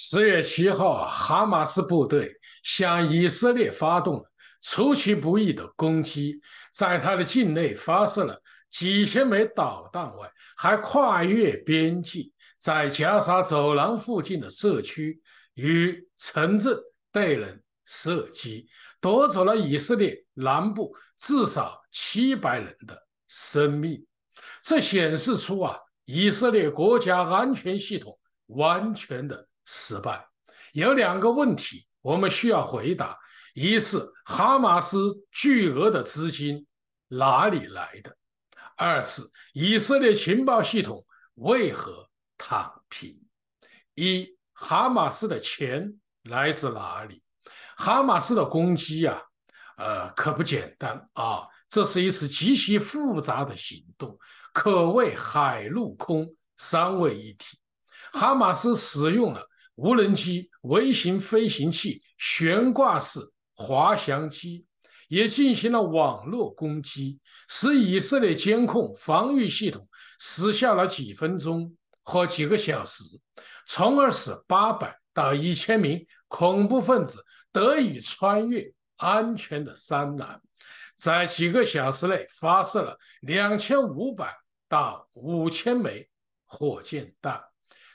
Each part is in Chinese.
十月七号，哈马斯部队向以色列发动出其不意的攻击，在他的境内发射了几千枚导弹外，还跨越边境，在加沙走廊附近的社区与城镇对人射击，夺走了以色列南部至少七百人的生命。这显示出啊，以色列国家安全系统完全的。失败有两个问题，我们需要回答：一是哈马斯巨额的资金哪里来的？二是以色列情报系统为何躺平？一，哈马斯的钱来自哪里？哈马斯的攻击呀，呃，可不简单啊！这是一次极其复杂的行动，可谓海陆空三位一体。哈马斯使用了。无人机、微型飞行器、悬挂式滑翔机也进行了网络攻击，使以色列监控防御系统失效了几分钟和几个小时，从而使八百到一千名恐怖分子得以穿越安全的山南，在几个小时内发射了两千五百到五千枚火箭弹。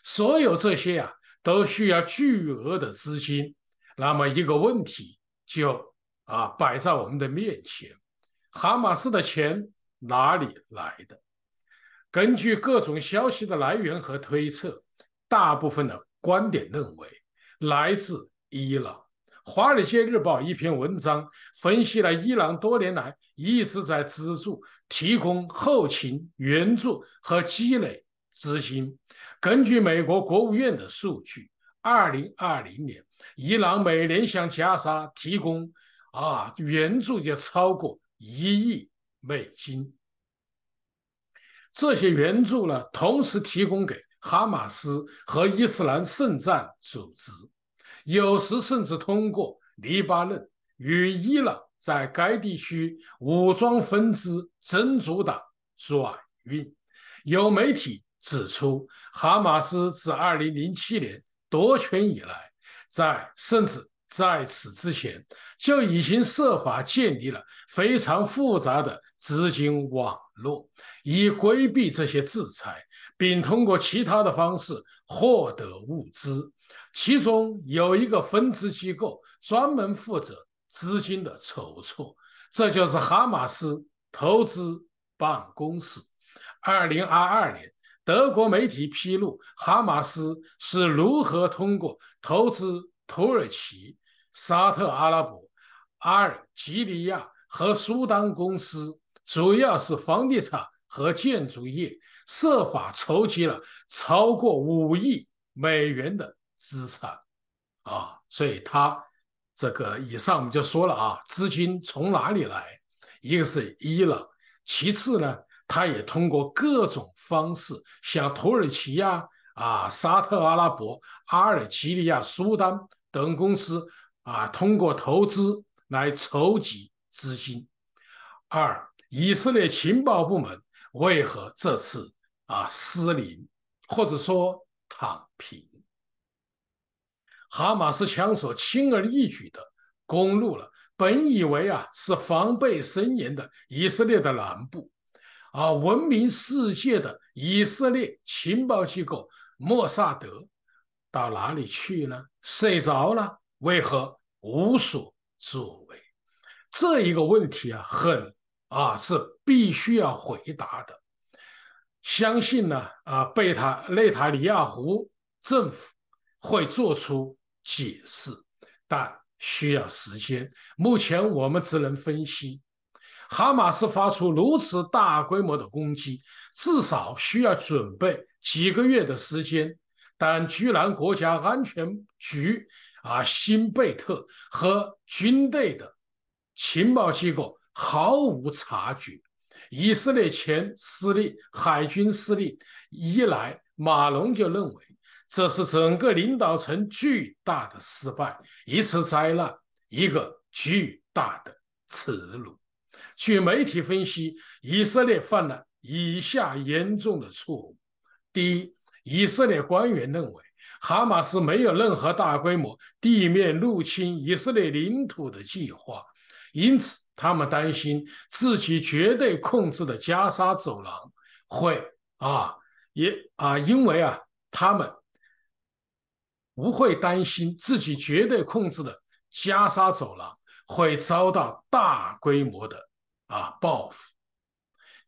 所有这些呀。都需要巨额的资金，那么一个问题就啊摆在我们的面前：哈马斯的钱哪里来的？根据各种消息的来源和推测，大部分的观点认为来自伊朗。《华尔街日报》一篇文章分析了伊朗多年来一直在资助、提供后勤援助和积累资金。根据美国国务院的数据，2020年，伊朗每年向加沙提供啊援助就超过一亿美金。这些援助呢，同时提供给哈马斯和伊斯兰圣战组织，有时甚至通过黎巴嫩与伊朗在该地区武装分支真主党转运。有媒体。指出，哈马斯自二零零七年夺权以来，在甚至在此之前，就已经设法建立了非常复杂的资金网络，以规避这些制裁，并通过其他的方式获得物资。其中有一个分支机构专门负责资金的筹措，这就是哈马斯投资办公室。二零二二年。德国媒体披露，哈马斯是如何通过投资土耳其、沙特阿拉伯、阿尔及利亚和苏丹公司，主要是房地产和建筑业，设法筹集了超过五亿美元的资产。啊，所以他这个以上我们就说了啊，资金从哪里来？一个是伊朗，其次呢？他也通过各种方式，像土耳其呀、啊沙特阿拉伯、阿尔及利亚、苏丹等公司啊，通过投资来筹集资金。二，以色列情报部门为何这次啊失灵，或者说躺平？哈马斯枪手轻而易举的攻入了本以为啊是防备森严的以色列的南部。而闻名世界的以色列情报机构默萨德到哪里去呢？睡着了？为何无所作为？这一个问题啊，很啊，是必须要回答的。相信呢，啊，贝塔内塔里亚胡政府会做出解释，但需要时间。目前我们只能分析。哈马斯发出如此大规模的攻击，至少需要准备几个月的时间，但居然国家安全局啊、辛贝特和军队的情报机构毫无察觉。以色列前司令、海军司令伊莱马龙就认为，这是整个领导层巨大的失败，一次灾难，一个巨大的耻辱。据媒体分析，以色列犯了以下严重的错误：第一，以色列官员认为哈马斯没有任何大规模地面入侵以色列领土的计划，因此他们担心自己绝对控制的加沙走廊会啊也啊，因为啊，他们不会担心自己绝对控制的加沙走廊会遭到大规模的。啊，报复。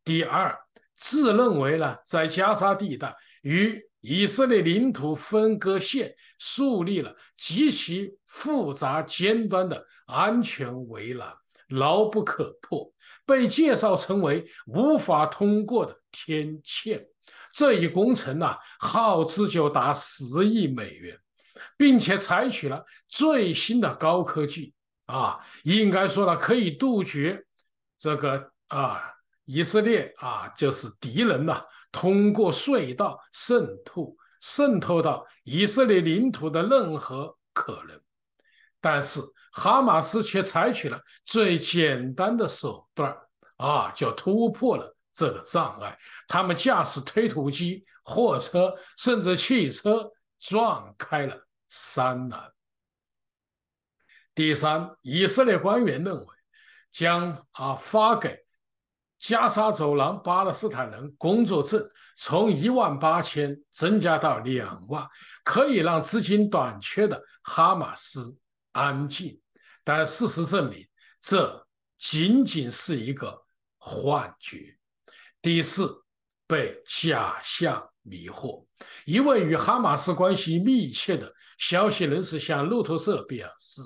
第二，自认为呢，在加沙地带与以色列领土分割线树立了极其复杂尖端的安全围栏，牢不可破，被介绍成为无法通过的天堑。这一工程呢，耗资就达十亿美元，并且采取了最新的高科技。啊，应该说呢，可以杜绝。这个啊，以色列啊，就是敌人呐，通过隧道渗透渗透到以色列领土的任何可能。但是哈马斯却采取了最简单的手段啊，就突破了这个障碍。他们驾驶推土机、货车甚至汽车撞开了山南。第三，以色列官员认为。将啊发给加沙走廊巴勒斯坦人工作证，从一万八千增加到两万，可以让资金短缺的哈马斯安静。但事实证明，这仅仅是一个幻觉。第四，被假象迷惑。一位与哈马斯关系密切的消息人士向路透社表示。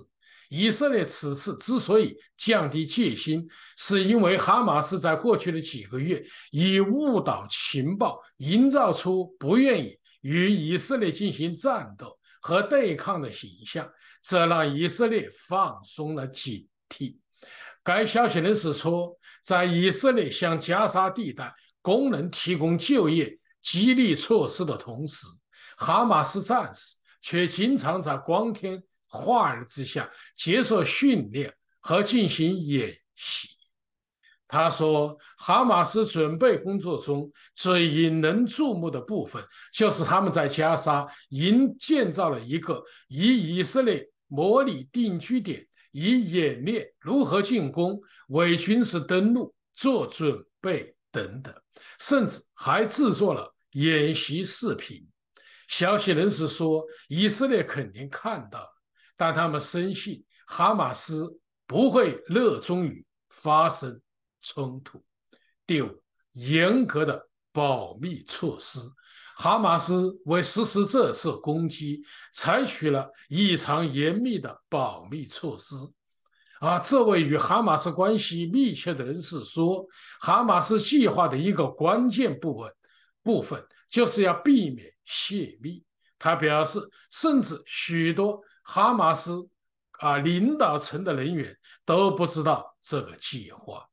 以色列此次之所以降低戒心，是因为哈马斯在过去的几个月以误导情报，营造出不愿意与以色列进行战斗和对抗的形象，这让以色列放松了警惕。该消息人士说，在以色列向加沙地带工人提供就业激励措施的同时，哈马斯战士却经常在光天。化而之下接受训练和进行演习。他说：“哈马斯准备工作中最引人注目的部分，就是他们在加沙营建造了一个以以色列模拟定居点，以演练如何进攻、伪军事登陆做准备等等，甚至还制作了演习视频。”消息人士说：“以色列肯定看到。”但他们深信哈马斯不会热衷于发生冲突。第五，严格的保密措施。哈马斯为实施这次攻击采取了异常严密的保密措施。啊，这位与哈马斯关系密切的人士说，哈马斯计划的一个关键部分部分就是要避免泄密。他表示，甚至许多。哈马斯啊，领导层的人员都不知道这个计划，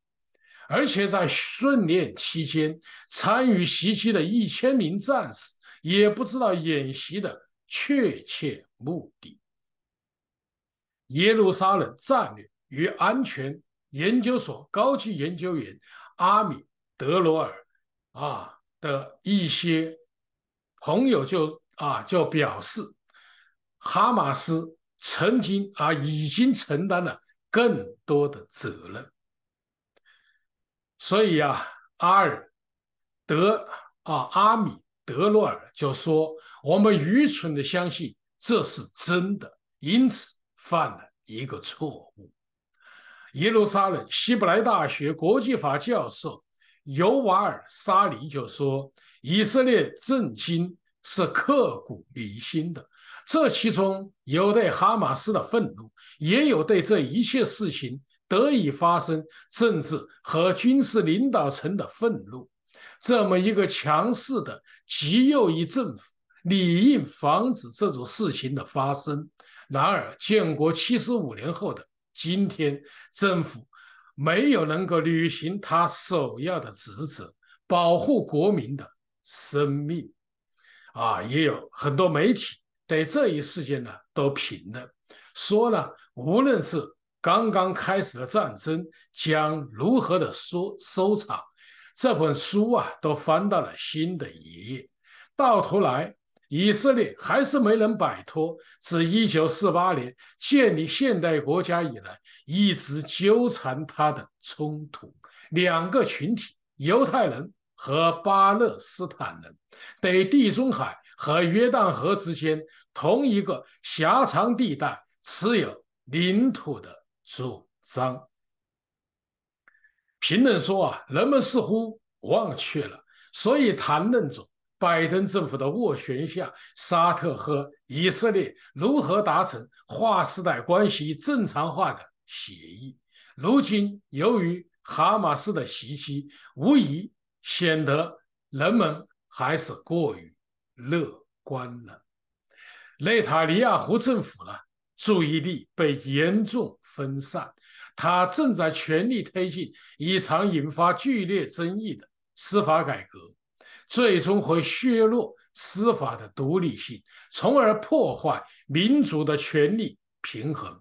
而且在训练期间参与袭击的一千名战士也不知道演习的确切目的。耶路撒冷战略与安全研究所高级研究员阿米德罗尔啊的一些朋友就啊就表示。哈马斯曾经啊，已经承担了更多的责任，所以啊，阿尔德啊，阿米德洛尔就说：“我们愚蠢的相信这是真的，因此犯了一个错误。”耶路撒冷希伯来大学国际法教授尤瓦尔·沙尼就说：“以色列震惊是刻骨铭心的。”这其中有对哈马斯的愤怒，也有对这一切事情得以发生政治和军事领导层的愤怒。这么一个强势的极右翼政府理应防止这种事情的发生，然而建国七十五年后的今天，政府没有能够履行他首要的职责，保护国民的生命。啊，也有很多媒体。对这一事件呢，都评论，说呢，无论是刚刚开始的战争将如何的收收场，这本书啊，都翻到了新的一页。到头来，以色列还是没能摆脱自1948年建立现代国家以来一直纠缠他的冲突。两个群体，犹太人和巴勒斯坦人，对地中海。和约旦河之间同一个狭长地带持有领土的主张。评论说啊，人们似乎忘却了，所以谈论着拜登政府的斡旋下，沙特和以色列如何达成划时代关系正常化的协议。如今由于哈马斯的袭击，无疑显得人们还是过于。乐观了，内塔尼亚胡政府呢，注意力被严重分散。他正在全力推进一场引发剧烈争议的司法改革，最终会削弱司法的独立性，从而破坏民主的权力平衡，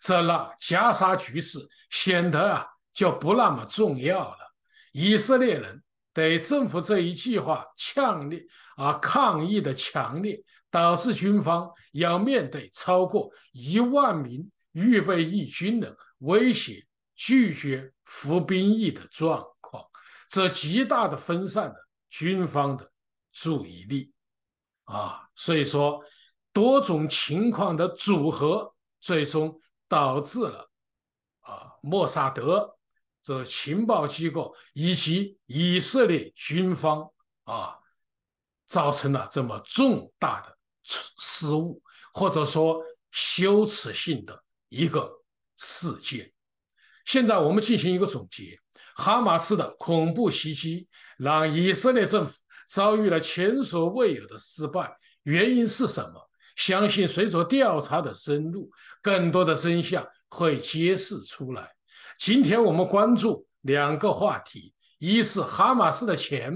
这让加沙局势显得啊就不那么重要了。以色列人。对政府这一计划，强烈啊抗议的强烈，导致军方要面对超过一万名预备役军人威胁拒绝服兵役的状况，这极大的分散了军方的注意力。啊，所以说多种情况的组合，最终导致了啊，莫萨德。这情报机构以及以色列军方啊，造成了这么重大的失误，或者说羞耻性的一个事件。现在我们进行一个总结：哈马斯的恐怖袭击让以色列政府遭遇了前所未有的失败，原因是什么？相信随着调查的深入，更多的真相会揭示出来。今天我们关注两个话题：一是哈马斯的钱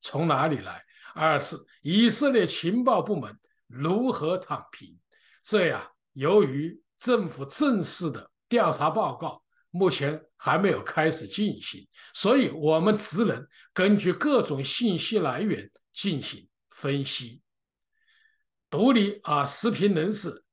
从哪里来；二是以色列情报部门如何躺平。这呀，由于政府正式的调查报告目前还没有开始进行，所以我们只能根据各种信息来源进行分析。独立啊，时评人士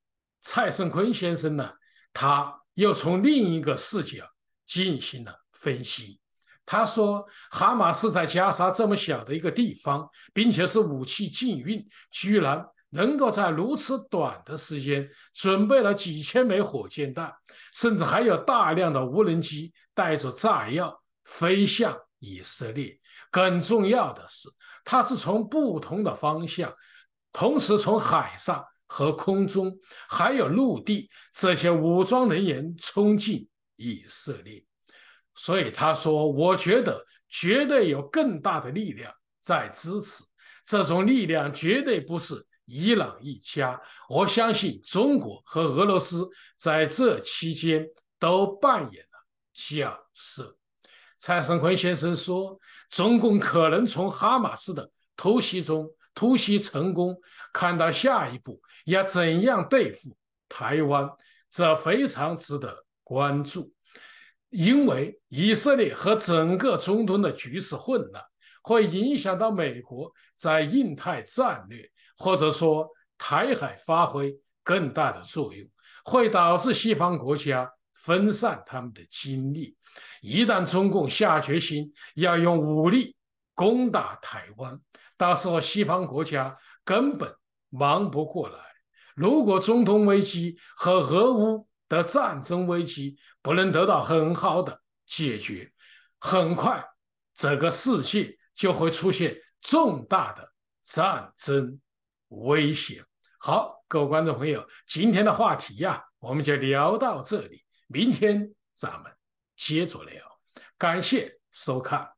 蔡胜坤先生呢，他又从另一个视角。进行了分析，他说，哈马斯在加沙这么小的一个地方，并且是武器禁运，居然能够在如此短的时间准备了几千枚火箭弹，甚至还有大量的无人机带着炸药飞向以色列。更重要的是，它是从不同的方向，同时从海上和空中，还有陆地，这些武装人员冲进。以色列，所以他说：“我觉得绝对有更大的力量在支持，这种力量绝对不是伊朗一家。我相信中国和俄罗斯在这期间都扮演了角色。”蔡胜坤先生说：“中共可能从哈马斯的突袭中突袭成功，看到下一步要怎样对付台湾，这非常值得。”关注，因为以色列和整个中东的局势混乱，会影响到美国在印太战略，或者说台海发挥更大的作用，会导致西方国家分散他们的精力。一旦中共下决心要用武力攻打台湾，到时候西方国家根本忙不过来。如果中东危机和俄乌，的战争危机不能得到很好的解决，很快这个世界就会出现重大的战争危险。好，各位观众朋友，今天的话题呀，我们就聊到这里，明天咱们接着聊。感谢收看。